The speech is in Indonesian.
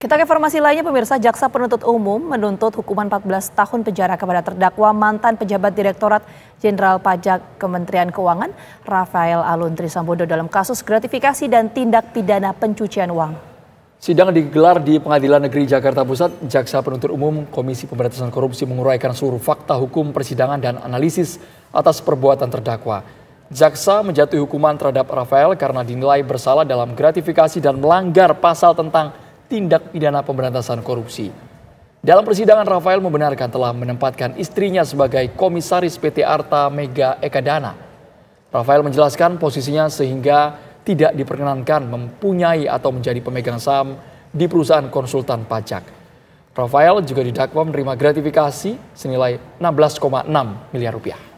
Kita ke informasi lainnya pemirsa, Jaksa Penuntut Umum menuntut hukuman 14 tahun penjara kepada terdakwa mantan pejabat Direktorat Jenderal Pajak Kementerian Keuangan Rafael Aluntri Sambodo dalam kasus gratifikasi dan tindak pidana pencucian uang. Sidang digelar di Pengadilan Negeri Jakarta Pusat, Jaksa Penuntut Umum Komisi Pemberantasan Korupsi menguraikan seluruh fakta hukum persidangan dan analisis atas perbuatan terdakwa. Jaksa menjatuhi hukuman terhadap Rafael karena dinilai bersalah dalam gratifikasi dan melanggar pasal tentang tindak pidana pemberantasan korupsi. Dalam persidangan, Rafael membenarkan telah menempatkan istrinya sebagai komisaris PT Arta Mega Ekadana. Rafael menjelaskan posisinya sehingga tidak diperkenankan mempunyai atau menjadi pemegang saham di perusahaan konsultan pajak. Rafael juga didakwa menerima gratifikasi senilai 16,6 miliar rupiah.